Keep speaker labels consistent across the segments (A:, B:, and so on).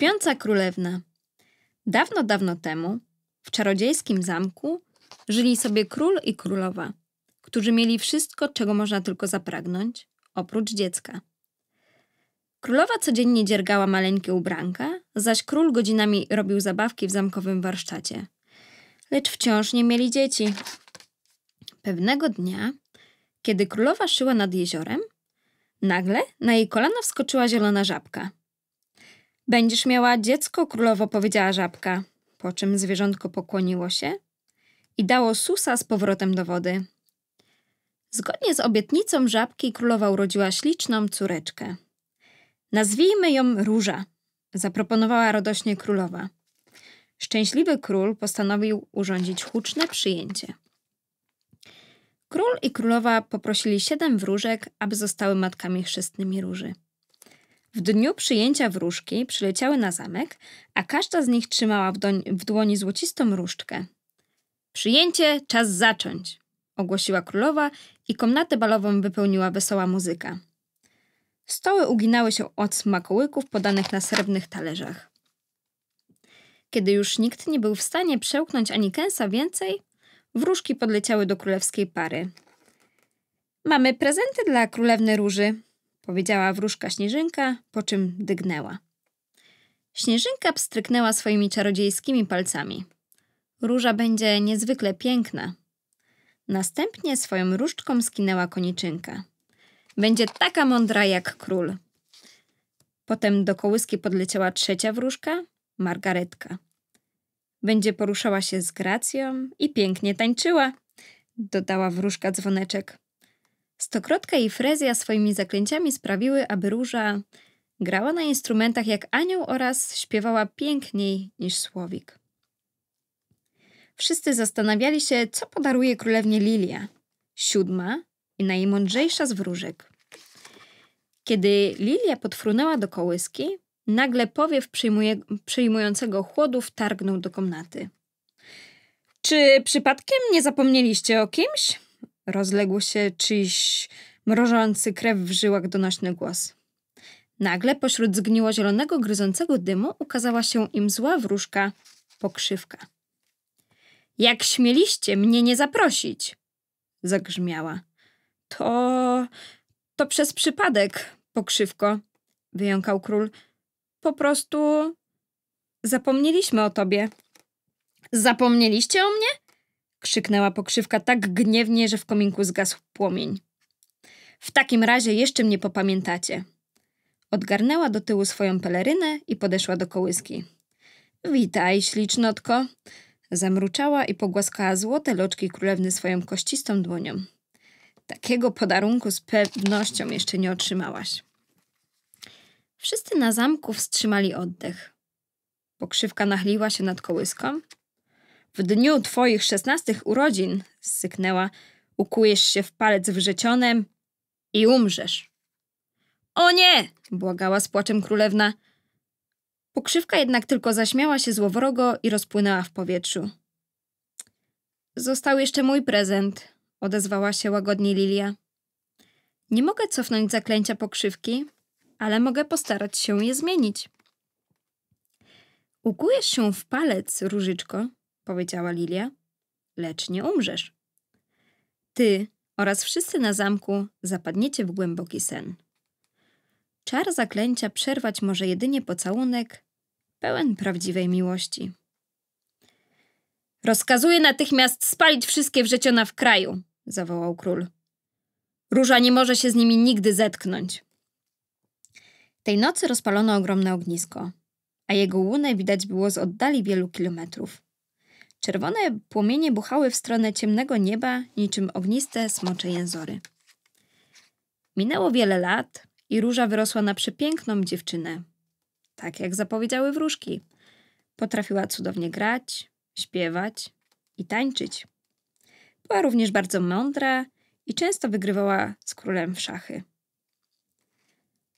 A: Śpiąca królewna. Dawno, dawno temu w czarodziejskim zamku żyli sobie król i królowa, którzy mieli wszystko, czego można tylko zapragnąć, oprócz dziecka. Królowa codziennie dziergała maleńkie ubranka, zaś król godzinami robił zabawki w zamkowym warsztacie. Lecz wciąż nie mieli dzieci. Pewnego dnia, kiedy królowa szyła nad jeziorem, nagle na jej kolana wskoczyła zielona żabka – Będziesz miała dziecko, królowo, powiedziała żabka, po czym zwierzątko pokłoniło się i dało susa z powrotem do wody. Zgodnie z obietnicą żabki królowa urodziła śliczną córeczkę. Nazwijmy ją Róża, zaproponowała radośnie królowa. Szczęśliwy król postanowił urządzić huczne przyjęcie. Król i królowa poprosili siedem wróżek, aby zostały matkami chrzestnymi róży. W dniu przyjęcia wróżki przyleciały na zamek, a każda z nich trzymała w, doń, w dłoni złocistą różdżkę. Przyjęcie, czas zacząć! ogłosiła królowa i komnatę balową wypełniła wesoła muzyka. Stoły uginały się od smakołyków podanych na srebrnych talerzach. Kiedy już nikt nie był w stanie przełknąć ani kęsa więcej, wróżki podleciały do królewskiej pary. Mamy prezenty dla królewnej róży, powiedziała wróżka Śnieżynka, po czym dygnęła. Śnieżynka pstryknęła swoimi czarodziejskimi palcami. Róża będzie niezwykle piękna. Następnie swoją różdżką skinęła koniczynka. Będzie taka mądra jak król. Potem do kołyski podleciała trzecia wróżka, Margaretka. Będzie poruszała się z gracją i pięknie tańczyła, dodała wróżka dzwoneczek. Stokrotka i Frezja swoimi zaklęciami sprawiły, aby róża grała na instrumentach jak anioł oraz śpiewała piękniej niż słowik. Wszyscy zastanawiali się, co podaruje królewnie Lilia, siódma i najmądrzejsza z wróżek. Kiedy Lilia podfrunęła do kołyski, nagle powiew przyjmującego chłodu wtargnął do komnaty. Czy przypadkiem nie zapomnieliście o kimś? Rozległ się czyjś mrożący krew w żyłach donośny głos. Nagle pośród zgniło-zielonego, gryzącego dymu ukazała się im zła wróżka pokrzywka. Jak śmieliście mnie nie zaprosić? Zagrzmiała. To... to przez przypadek, pokrzywko, wyjąkał król. Po prostu... zapomnieliśmy o tobie. Zapomnieliście o mnie? krzyknęła pokrzywka tak gniewnie, że w kominku zgasł płomień. W takim razie jeszcze mnie popamiętacie. Odgarnęła do tyłu swoją pelerynę i podeszła do kołyski. Witaj, ślicznotko. Zamruczała i pogłaskała złote loczki królewny swoją kościstą dłonią. Takiego podarunku z pewnością jeszcze nie otrzymałaś. Wszyscy na zamku wstrzymali oddech. Pokrzywka nachliła się nad kołyską w dniu twoich szesnastych urodzin, syknęła, ukujesz się w palec wrzecionem i umrzesz. O nie! błagała z płaczem królewna. Pokrzywka jednak tylko zaśmiała się złowrogo i rozpłynęła w powietrzu. Został jeszcze mój prezent, odezwała się łagodnie Lilia. Nie mogę cofnąć zaklęcia pokrzywki, ale mogę postarać się je zmienić. Ukujesz się w palec, różyczko, powiedziała Lilia, lecz nie umrzesz. Ty oraz wszyscy na zamku zapadniecie w głęboki sen. Czar zaklęcia przerwać może jedynie pocałunek, pełen prawdziwej miłości. Rozkazuję natychmiast spalić wszystkie wrzeciona w kraju, zawołał król. Róża nie może się z nimi nigdy zetknąć. Tej nocy rozpalono ogromne ognisko, a jego łunę widać było z oddali wielu kilometrów. Czerwone płomienie buchały w stronę ciemnego nieba niczym ogniste smocze jęzory. Minęło wiele lat i róża wyrosła na przepiękną dziewczynę. Tak jak zapowiedziały wróżki. Potrafiła cudownie grać, śpiewać i tańczyć. Była również bardzo mądra i często wygrywała z królem w szachy.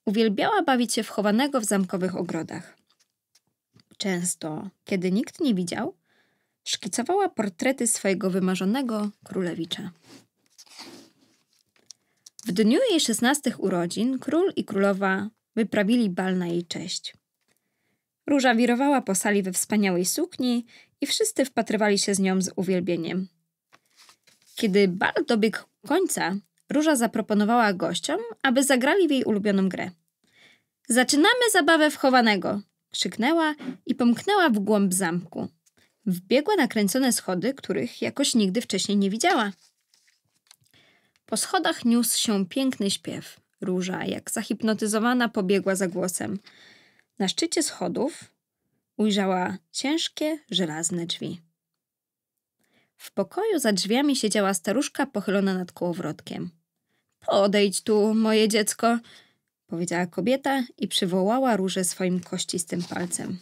A: Uwielbiała bawić się w chowanego w zamkowych ogrodach. Często, kiedy nikt nie widział, szkicowała portrety swojego wymarzonego królewicza. W dniu jej szesnastych urodzin król i królowa wyprawili bal na jej cześć. Róża wirowała po sali we wspaniałej sukni i wszyscy wpatrywali się z nią z uwielbieniem. Kiedy bal dobiegł końca, Róża zaproponowała gościom, aby zagrali w jej ulubioną grę. Zaczynamy zabawę w chowanego! krzyknęła i pomknęła w głąb zamku. Wbiegła na kręcone schody, których jakoś nigdy wcześniej nie widziała. Po schodach niósł się piękny śpiew. Róża, jak zahipnotyzowana, pobiegła za głosem. Na szczycie schodów ujrzała ciężkie, żelazne drzwi. W pokoju za drzwiami siedziała staruszka pochylona nad kołowrotkiem. Podejdź tu, moje dziecko, powiedziała kobieta i przywołała różę swoim kościstym palcem.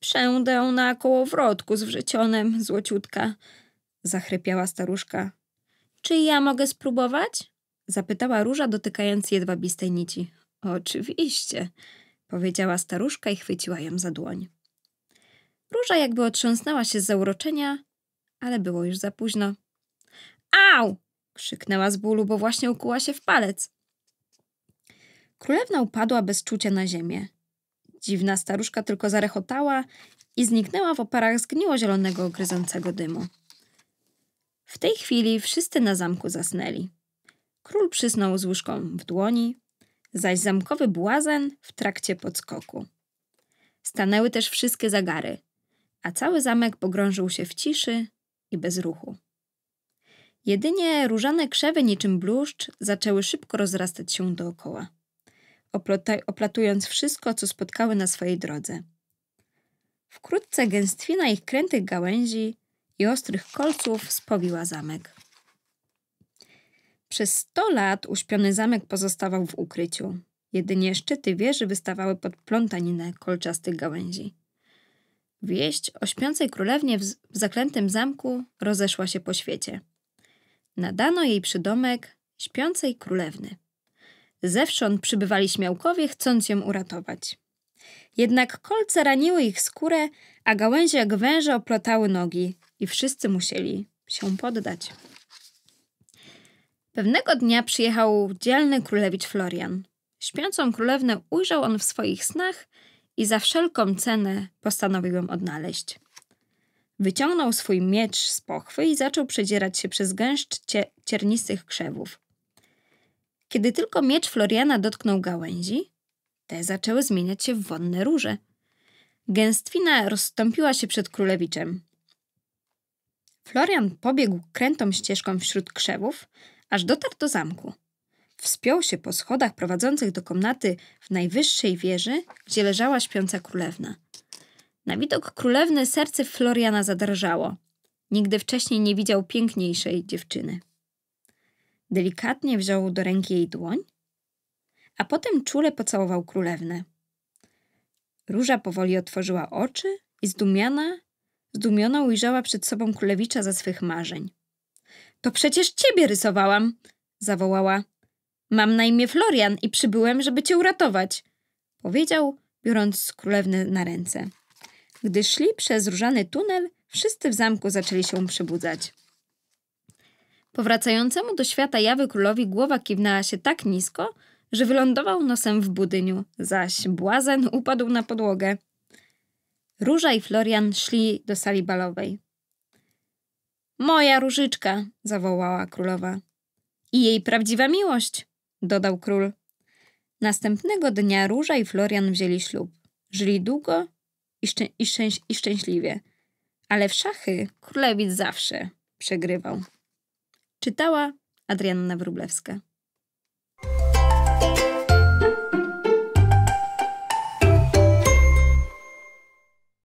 A: Przędę na kołowrotku z wrzecionem, złociutka, zachrypiała staruszka. Czy ja mogę spróbować? Zapytała róża, dotykając jedwabistej nici. Oczywiście, powiedziała staruszka i chwyciła ją za dłoń. Róża jakby otrząsnęła się z zauroczenia, ale było już za późno. Au! krzyknęła z bólu, bo właśnie ukuła się w palec. Królewna upadła bez czucia na ziemię. Dziwna staruszka tylko zarechotała i zniknęła w oparach zgniło-zielonego, gryzącego dymu. W tej chwili wszyscy na zamku zasnęli. Król przysnął z łóżką w dłoni, zaś zamkowy błazen w trakcie podskoku. Stanęły też wszystkie zagary, a cały zamek pogrążył się w ciszy i bez ruchu. Jedynie różane krzewy niczym bluszcz zaczęły szybko rozrastać się dookoła oplatując wszystko, co spotkały na swojej drodze. Wkrótce gęstwina ich krętych gałęzi i ostrych kolców spowiła zamek. Przez sto lat uśpiony zamek pozostawał w ukryciu. Jedynie szczyty wieży wystawały pod plątaninę kolczastych gałęzi. Wieść o śpiącej królewnie w zaklętym zamku rozeszła się po świecie. Nadano jej przydomek śpiącej królewny. Zewsząd przybywali śmiałkowie, chcąc ją uratować. Jednak kolce raniły ich skórę, a gałęzie jak węże oplotały nogi i wszyscy musieli się poddać. Pewnego dnia przyjechał dzielny królewicz Florian. Śpiącą królewnę ujrzał on w swoich snach i za wszelką cenę postanowił ją odnaleźć. Wyciągnął swój miecz z pochwy i zaczął przedzierać się przez gęszcz ciernistych krzewów. Kiedy tylko miecz Floriana dotknął gałęzi, te zaczęły zmieniać się w wonne róże. Gęstwina rozstąpiła się przed królewiczem. Florian pobiegł krętą ścieżką wśród krzewów, aż dotarł do zamku. Wspiął się po schodach prowadzących do komnaty w najwyższej wieży, gdzie leżała śpiąca królewna. Na widok królewny serce Floriana zadrżało. Nigdy wcześniej nie widział piękniejszej dziewczyny. Delikatnie wziął do ręki jej dłoń, a potem czule pocałował królewnę. Róża powoli otworzyła oczy i zdumiana, zdumiona ujrzała przed sobą królewicza ze swych marzeń. To przecież ciebie rysowałam! zawołała. Mam na imię Florian i przybyłem, żeby cię uratować, powiedział, biorąc królewnę na ręce. Gdy szli przez różany tunel, wszyscy w zamku zaczęli się przebudzać. Powracającemu do świata jawy królowi głowa kiwnęła się tak nisko, że wylądował nosem w budyniu, zaś błazen upadł na podłogę. Róża i Florian szli do sali balowej. Moja różyczka! zawołała królowa. I jej prawdziwa miłość! dodał król. Następnego dnia Róża i Florian wzięli ślub. Żyli długo i, szczę i, i szczęśliwie. Ale w szachy królewic zawsze przegrywał. Czytała Adrianna Wróblewska.